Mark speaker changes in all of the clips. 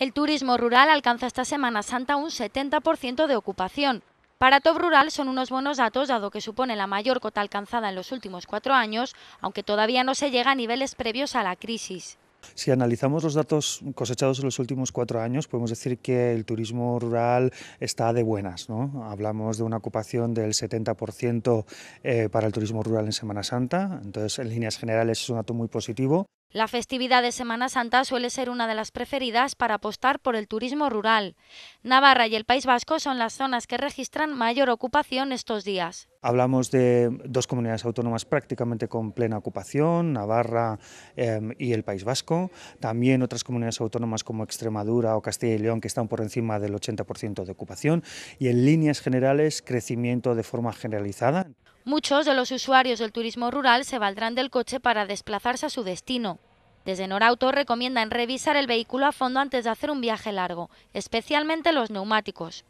Speaker 1: El turismo rural alcanza esta Semana Santa un 70% de ocupación. Para Top Rural son unos buenos datos, dado que supone la mayor cota alcanzada en los últimos cuatro años, aunque todavía no se llega a niveles previos a la crisis.
Speaker 2: Si analizamos los datos cosechados en los últimos cuatro años, podemos decir que el turismo rural está de buenas. Hablamos de una ocupación del 70% eh, para el turismo rural en Semana Santa, entonces en líneas generales es un dato muy positivo.
Speaker 1: La festividad de Semana Santa suele ser una de las preferidas para apostar por el turismo rural. Navarra y el País Vasco son las zonas que registran mayor ocupación estos días.
Speaker 2: Hablamos de dos comunidades autónomas prácticamente con plena ocupación, Navarra em, y el País Vasco. También otras comunidades autónomas como Extremadura o Castilla y León que están por encima del 80% de ocupación. Y en líneas generales, crecimiento de forma generalizada.
Speaker 1: Muchos de los usuarios del turismo rural se valdrán del coche para desplazarse a su destino. Desde Norauto recomiendan revisar el vehículo a fondo antes de hacer un viaje largo, especialmente los neumáticos.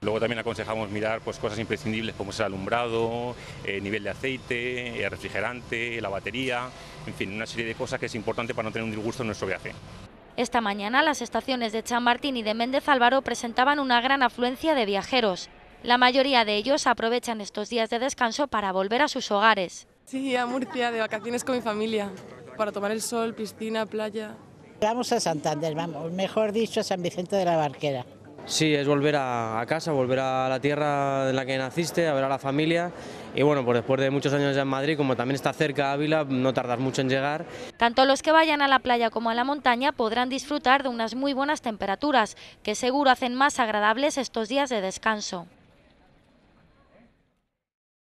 Speaker 3: Luego también aconsejamos mirar pues, cosas imprescindibles como el alumbrado, el eh, nivel de aceite, el eh, refrigerante, la batería, en fin, una serie de cosas que es importante para no tener un disgusto en nuestro viaje.
Speaker 1: Esta mañana las estaciones de Chamartín y de Méndez Álvaro presentaban una gran afluencia de viajeros. La mayoría de ellos aprovechan estos días de descanso para volver a sus hogares.
Speaker 4: Sí, a Murcia, de vacaciones con mi familia, para tomar el sol, piscina, playa. Vamos a Santander, vamos, mejor dicho, a San Vicente de la Barquera. Sí, es volver a, casa, volver a la tierra en la que naciste, a ver a la familia y bueno, pues después de muchos años ya en Madrid, como también está cerca Ávila, no tardas mucho en llegar.
Speaker 1: Tanto los que vayan a la playa como a la montaña podrán disfrutar de unas muy buenas temperaturas, que seguro hacen más agradables estos días de descanso.